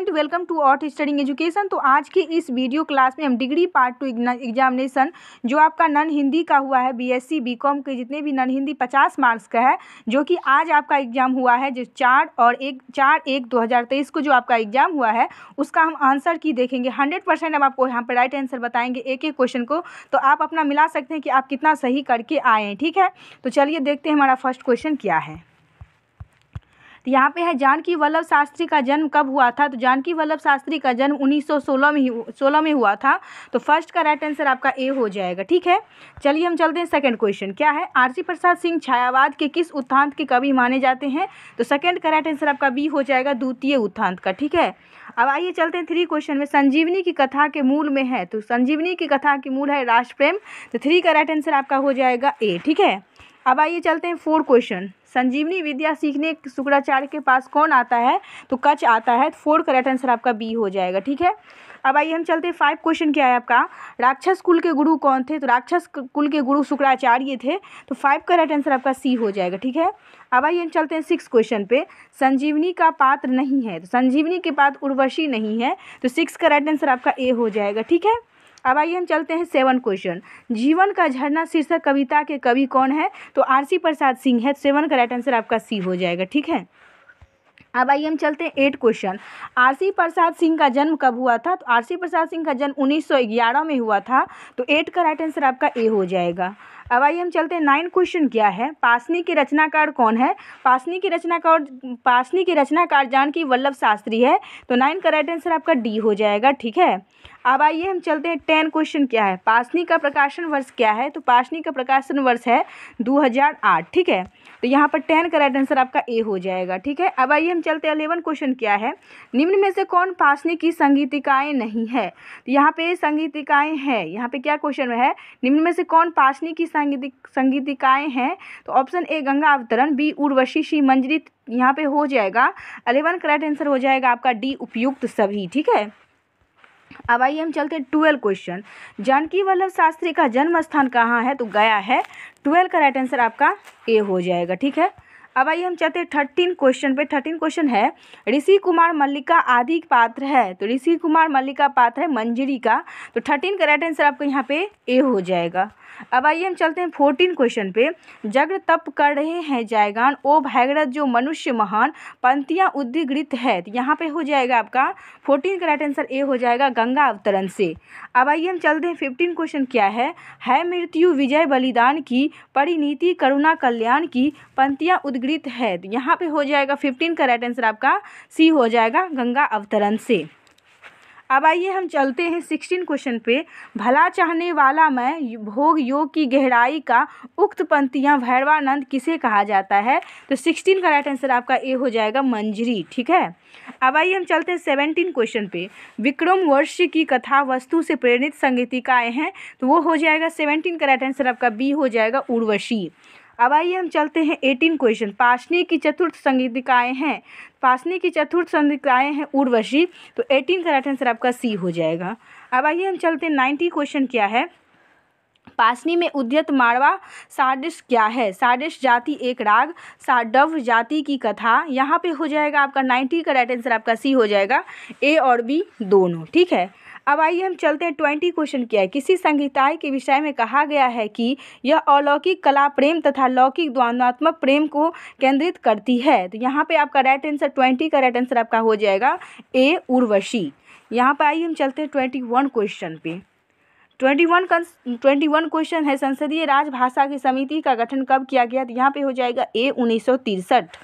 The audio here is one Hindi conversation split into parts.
and welcome to outstanding education तो आज की इस वीडियो क्लास में हम डिग्री पार्ट टू एग्जामिनेशन जो आपका नन हिंदी का हुआ है बीएससी बीकॉम के जितने भी नन हिंदी पचास मार्क्स का है जो कि आज आपका एग्जाम हुआ है जो चार और एक चार एक दो हज़ार तेईस को जो आपका एग्जाम हुआ है उसका हम आंसर की देखेंगे हंड्रेड परसेंट हम आपको यहाँ पर राइट आंसर बताएंगे एक एक क्वेश्चन को तो आप अपना मिला सकते हैं कि आप कितना सही करके आए हैं ठीक है तो चलिए देखते हैं हमारा फर्स्ट क्वेश्चन क्या है तो यहाँ पे है जानकी वल्लभ शास्त्री का जन्म कब हुआ था तो जानकी वल्लभ शास्त्री का जन्म 1916 में ही सोलह में हुआ था तो फर्स्ट का राइट आंसर आपका ए हो जाएगा ठीक है चलिए हम चलते हैं सेकंड क्वेश्चन क्या है आरसी प्रसाद सिंह छायावाद के किस उत्थान्त के कवि माने जाते हैं तो सेकेंड का राइट आंसर आपका बी हो जाएगा द्वितीय उत्थान्त का ठीक है अब आइए चलते हैं थ्री क्वेश्चन में संजीवनी की कथा के मूल में है तो संजीवनी की कथा की मूल है राष्ट्र प्रेम तो थ्री का राइट आंसर आपका हो जाएगा ए ठीक है अब आइए चलते हैं फोर क्वेश्चन संजीवनी विद्या सीखने शुक्राचार्य के पास कौन आता है तो कच आता है तो फोर करेक्ट आंसर आपका बी हो जाएगा ठीक है अब आइए हम चलते हैं फाइव क्वेश्चन क्या है आपका राक्षस कुल के गुरु कौन थे तो राक्षस कुल के गुरु शुक्राचार्य थे तो फाइव का राइट आंसर आपका सी हो जाएगा ठीक है अब आइए हम चलते हैं सिक्स क्वेश्चन पे संजीवनी का पात्र नहीं है तो संजीवनी के पात्र उर्वशी नहीं है तो सिक्स का राइट आंसर आपका ए हो जाएगा ठीक है अब आइए हम चलते हैं सेवन क्वेश्चन जीवन का झरना शीर्षक कविता के कवि कौन है तो आरसी प्रसाद सिंह है सेवन का राइट आंसर आपका सी हो जाएगा ठीक है अब आइए हम चलते हैं eight question R C Prasad Singh का जन्म कब हुआ था तो आरसी प्रसाद सिंह का जन्म 1911 में हुआ था तो एट का राइट आंसर आपका ए हो जाएगा अब आइए हम चलते हैं नाइन क्वेश्चन क्या है पासनी के रचनाकार कौन है पासनी के रचनाकार पासनी के रचनाकार जानकी वल्लभ शास्त्री है तो नाइन का राइट आंसर आपका डी हो जाएगा ठीक है अब आइए हम चलते हैं टेन क्वेश्चन क्या है पासनी का प्रकाशन वर्ष क्या है तो पासनी का प्रकाशन वर्ष है 2008 ठीक है तो यहाँ पर टेन का राइट आंसर आपका ए हो जाएगा ठीक है अब आइए हम चलते हैं अलेवन क्वेश्चन क्या है निम्न में से कौन पासनी की संगीतिकाएँ नहीं है तो यहाँ पे संगीतिकाएँ हैं यहाँ पे क्या क्वेश्चन है निम्न में से कौन पासनी की सांगीतिक संगीतिकाएँ हैं तो ऑप्शन ए गंगा अवतरण बी उर्वशी सी मंजरी यहाँ पे हो जाएगा अलेवन करेक्ट आंसर हो जाएगा आपका डी उपयुक्त सभी ठीक है अब आइए हम चलते हैं ट्वेल्व क्वेश्चन जानकी वल्लभ शास्त्री का जन्म स्थान कहाँ है तो गया है ट्वेल्व का राइट आंसर आपका ए हो जाएगा ठीक है अब आइए हम चलते हैं थर्टीन क्वेश्चन पे थर्टीन क्वेश्चन है ऋषि कुमार मल्लिका आदि पात्र है तो ऋषि कुमार मल्लिका पात्र है मंजरी का तो थर्टीन का राइट आंसर आपको यहाँ पे ए हो जाएगा अब आइए हम चलते हैं फोर्टीन क्वेश्चन पे जग्र तप कर रहे हैं जायगान ओ भैगरथ जो मनुष्य महान पंथियाँ उद्धिगृत है तो यहाँ पे हो जाएगा आपका फोर्टीन का राइट आंसर ए हो जाएगा गंगा अवतरण से अब आइए हम चलते हैं फिफ्टीन क्वेश्चन क्या है है मृत्यु विजय बलिदान की परिणीति करुणा कल्याण की पंथियाँ उद् उद्गृत है तो यहाँ पे हो जाएगा फिफ्टीन का राइट आंसर आपका सी हो जाएगा गंगा अवतरण से अब आइए हम चलते हैं सिक्सटीन क्वेश्चन पे भला चाहने वाला मैं भोग योग की गहराई का उक्त पंक्तियाँ भैरवानंद किसे कहा जाता है तो सिक्सटीन का राइट आंसर आपका ए हो जाएगा मंजरी ठीक है अब आइए हम चलते हैं सेवनटीन क्वेश्चन पे विक्रम वर्ष की कथा वस्तु से प्रेरित संगीतिकाएँ हैं तो वो हो जाएगा सेवनटीन का राइट आंसर आपका बी हो जाएगा उर्वशी अब आइए हम चलते हैं एटीन क्वेश्चन पाशनी की चतुर्थ संगीतिकाएँ हैं पाशनी की चतुर्थ संगीतिकाएँ हैं उर्वशी तो एटीन का राइट आंसर आपका सी हो जाएगा अब आइए हम चलते हैं नाइन्टी क्वेश्चन क्या है पासनी में उद्यत मारवा साडिश क्या है साडिश जाति एक राग साडव जाति की कथा यहाँ पे हो जाएगा आपका नाइन्टी का राइट आंसर आपका सी हो जाएगा ए और बी दोनों ठीक है अब आइए हम चलते हैं ट्वेंटी क्वेश्चन क्या है किसी संहिताएं के विषय में कहा गया है कि यह अलौकिक कला प्रेम तथा लौकिक द्वंद्वात्मक प्रेम को केंद्रित करती है तो यहाँ पे आपका राइट आंसर ट्वेंटी का राइट आंसर आपका हो जाएगा ए उर्वशी यहाँ पर आइए हम चलते हैं ट्वेंटी वन क्वेश्चन पे twenty one twenty one question है संसदीय राजभाषा की समिति का गठन कब किया गया तो यहाँ पे हो जाएगा ए उन्नीस सौ तिरसठ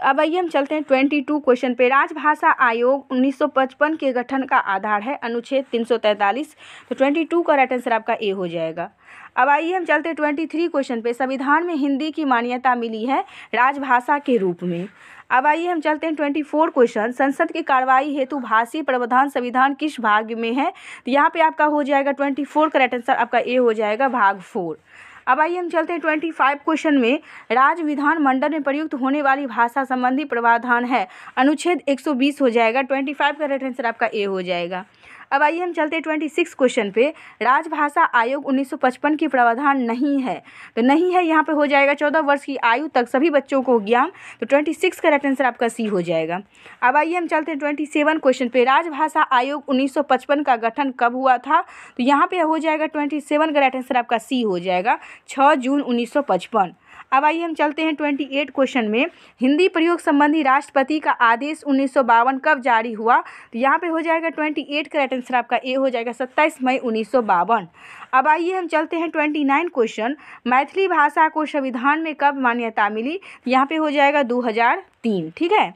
तो अब आइए हम चलते हैं ट्वेंटी टू क्वेश्चन पे राजभाषा आयोग उन्नीस सौ पचपन के गठन का आधार है अनुच्छेद तीन सौ तैंतालीस तो ट्वेंटी टू का राइट आंसर आपका ए हो जाएगा अब आइए हम चलते हैं ट्वेंटी थ्री क्वेश्चन पे संविधान में हिंदी की मान्यता मिली है राजभाषा के रूप में अब आइए हम चलते हैं ट्वेंटी फोर क्वेश्चन संसद की कार्रवाई हेतु भाषी प्रावधान संविधान किस भाग में है तो यहाँ पे आपका हो जाएगा ट्वेंटी फोर का राइट आंसर आपका ए हो जाएगा भाग फोर अब आइए हम चलते हैं ट्वेंटी फाइव क्वेश्चन में राज्य विधान मंडल में प्रयुक्त होने वाली भाषा संबंधी प्रावधान है अनुच्छेद एक सौ बीस हो जाएगा ट्वेंटी फाइव का राइट आंसर आपका ए हो जाएगा अब आइए हम चलते हैं ट्वेंटी सिक्स क्वेश्चन पे राजभाषा आयोग 1955 की प्रावधान नहीं है तो नहीं है यहाँ पे हो जाएगा चौदह वर्ष की आयु तक सभी बच्चों को ज्ञान तो ट्वेंटी सिक्स करेक्ट आंसर आपका सी हो जाएगा अब आइए हम चलते हैं ट्वेंटी सेवन क्वेश्चन पे राजभाषा आयोग उन्नीस का गठन कब हुआ था तो यहाँ पर हो जाएगा ट्वेंटी सेवन करेक्ट आंसर आपका सी हो जाएगा छः जून उन्नीस अब आइए हम चलते हैं ट्वेंटी एट क्वेश्चन में हिंदी प्रयोग संबंधी राष्ट्रपति का आदेश उन्नीस सौ बावन कब जारी हुआ तो यहाँ पे हो जाएगा ट्वेंटी एट करेक्ट आंसर आपका ए हो जाएगा सत्ताईस मई उन्नीस सौ बावन अब आइए हम चलते हैं ट्वेंटी नाइन क्वेश्चन मैथिली भाषा को संविधान में कब मान्यता मिली यहाँ पर हो जाएगा दो हजार तीन ठीक है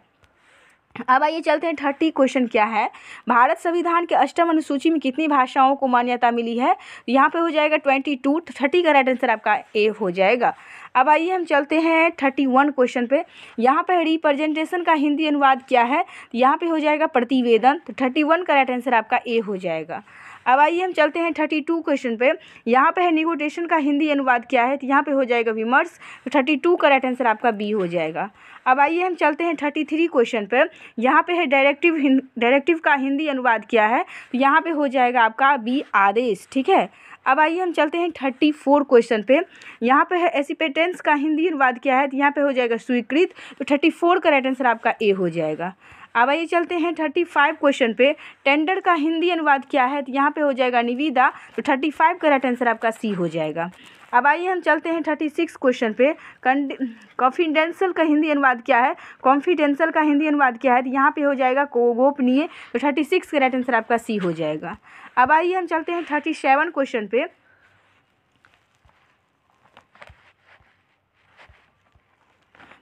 अब आइए चलते हैं थर्टी क्वेश्चन क्या है भारत संविधान के अष्टम अनुसूची में कितनी भाषाओं को मान्यता मिली है तो यहाँ पे हो जाएगा ट्वेंटी टू थर्टी का राइट आंसर आपका ए हो जाएगा अब आइए हम चलते हैं थर्टी वन क्वेश्चन पे यहाँ पे रिप्रेजेंटेशन का हिंदी अनुवाद क्या है तो यहाँ पे हो जाएगा प्रतिवेदन तो थर्टी वन का राइट आंसर आपका ए हो जाएगा अब आइए हम चलते हैं थर्टी टू क्वेश्चन पे यहाँ पे है निगोटेशन का हिंदी अनुवाद क्या है तो यहाँ पे हो जाएगा विमर्श तो थर्टी टू का राइट आंसर आपका बी हो जाएगा अब आइए हम चलते हैं थर्टी थ्री क्वेश्चन पर यहाँ पे है डायरेक्टिव डायरेक्टिव का हिंदी अनुवाद क्या है तो यहाँ पे हो जाएगा आपका बी आदेश ठीक है अब आइए हम चलते हैं थर्टी फोर क्वेश्चन पे यहाँ पे है एसिपेटेंस का हिंदी अनुवाद क्या है तो यहाँ पे हो जाएगा स्वीकृत तो थर्टी फोर का राइट आंसर आपका ए हो जाएगा अब आइए चलते हैं थर्टी फाइव क्वेश्चन पे टेंडर का हिंदी अनुवाद क्या है तो यहाँ पे हो जाएगा निविदा तो थर्टी फाइव का राइट आंसर आपका सी हो जाएगा अब आइए हम चलते हैं थर्टी सिक्स क्वेश्चन पे कॉन्फिडेंशियल का हिंदी अनुवाद क्या है कॉन्फिडेंशियल का हिंदी अनुवाद क्या है तो यहाँ पे हो जाएगा को गोपनीय तो थर्टी सिक्स का राइट आंसर आपका सी हो जाएगा अब आइए हम चलते हैं थर्टी सेवन क्वेश्चन पे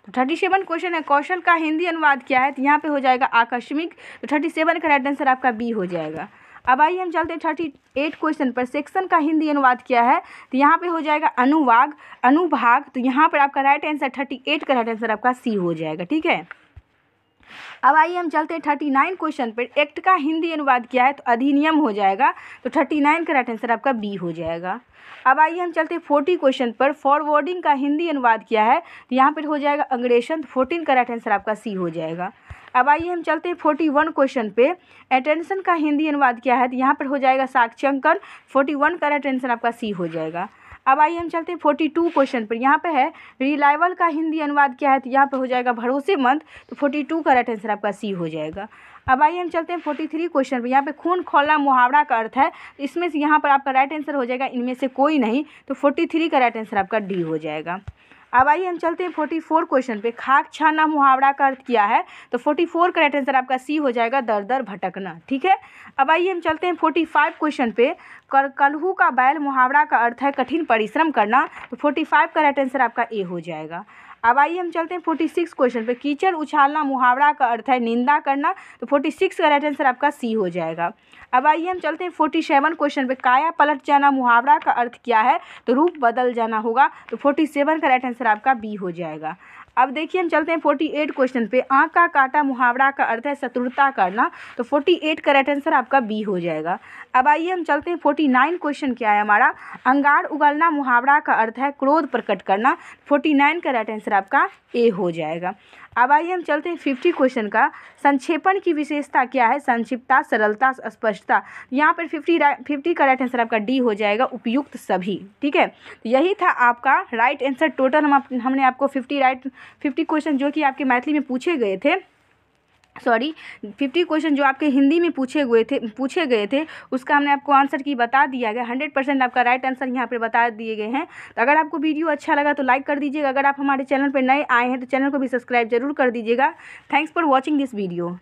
तो थर्टी सेवन क्वेश्चन है कौशल का हिंदी अनुवाद क्या है तो यहाँ पे हो जाएगा आकस्मिक तो थर्टी सेवन का राइट आंसर आपका बी हो जाएगा अब आइए हम चलते हैं थर्टी एट क्वेश्चन पर सेक्शन का हिंदी अनुवाद क्या है तो यहाँ पे हो जाएगा अनुवाग अनुभाग तो यहाँ पर आपका राइट आंसर थर्टी एट का राइट आंसर आपका सी हो जाएगा ठीक है अब आइए हम चलते हैं थर्टी नाइन क्वेश्चन पर एक्ट का हिंदी अनुवाद किया है तो अधिनियम हो जाएगा तो थर्टी नाइन का राइट आंसर आपका बी हो जाएगा अब आइए हम चलते हैं फोर्टी क्वेश्चन पर फॉरवर्डिंग का हिंदी अनुवाद किया है तो यहाँ पर हो जाएगा अंग्रेशन तो फोर्टीन का राइट आंसर आपका सी हो जाएगा अब आइए हम चलते हैं फोर्टी वन क्वेश्चन पे अटेंशन का हिंदी अनुवाद क्या है तो यहाँ पर हो जाएगा साक्ष्यंकन फोर्टी वन का राइट आंसर आपका सी हो जाएगा अब आइए हम चलते हैं फोर्टी टू क्वेश्चन पर यहाँ पे है रिलायबल का हिंदी अनुवाद क्या है तो यहाँ पे हो जाएगा भरोसेमंद तो फोर्टी टू का राइट आंसर आपका सी हो जाएगा अब आइए हम चलते हैं फोर्टी थ्री क्वेश्चन पर यहाँ पे खून खोला मुहावरा का अर्थ है इसमें से यहाँ पर आपका राइट आंसर हो जाएगा इनमें से कोई नहीं तो फोर्टी थ्री का राइट आंसर आपका डी हो जाएगा अब आइए हम चलते हैं फोर्टी फोर क्वेश्चन पे खाक छाना मुहावरा का अर्थ किया है तो फोर्टी फोर करेक्ट आंसर आपका सी हो जाएगा दर दर भटकना ठीक है अब आइए हम चलते हैं फोर्टी फाइव क्वेश्चन पे कर कलहू का बैल मुहावरा का अर्थ है कठिन परिश्रम करना तो फोर्टी फाइव करेक्ट आंसर आपका ए हो जाएगा अब आइए हम चलते हैं फोर्टी सिक्स क्वेश्चन पे कीचड़ उछालना मुहावरा का अर्थ है निंदा करना तो फोर्टी सिक्स का राइट आंसर आपका सी हो जाएगा अब आइए हम चलते हैं फोर्टी सेवन क्वेश्चन पे काया पलट जाना मुहावरा का अर्थ क्या है तो रूप बदल जाना होगा तो फोर्टी सेवन का राइट आंसर आपका बी हो जाएगा अब देखिए हम चलते हैं फोर्टी एट क्वेश्चन पे आँख का काटा मुहावरा का अर्थ है शत्रुता करना तो फोर्टी एट का राइट आंसर आपका बी हो जाएगा अब आइए हम चलते हैं फोर्टी नाइन क्वेश्चन क्या है हमारा अंगार उगलना मुहावरा का अर्थ है क्रोध प्रकट करना फोर्टी नाइन का राइट आंसर आपका ए हो जाएगा अब आइए हम चलते हैं फिफ्टी क्वेश्चन का संक्षेपण की विशेषता क्या है संक्षिप्तता सरलता स्पष्टता यहाँ पर फिफ्टी फिफ्टी का राइट आंसर आपका डी हो जाएगा उपयुक्त सभी ठीक है तो यही था आपका राइट आंसर टोटल हम हमने आपको फिफ्टी राइट फिफ्टी क्वेश्चन जो कि आपके मैथिली में पूछे गए थे सॉरी फिफ्टी क्वेश्चन जो आपके हिंदी में पूछे गए थे पूछे गए थे उसका हमने आपको आंसर की बता दिया गया हंड्रेड परसेंट आपका राइट आंसर यहाँ पर बता दिए गए हैं तो अगर आपको वीडियो अच्छा लगा तो लाइक कर दीजिएगा अगर आप हमारे चैनल पर नए आए हैं तो चैनल को भी सब्सक्राइब जरूर कर दीजिएगा thanks for watching this video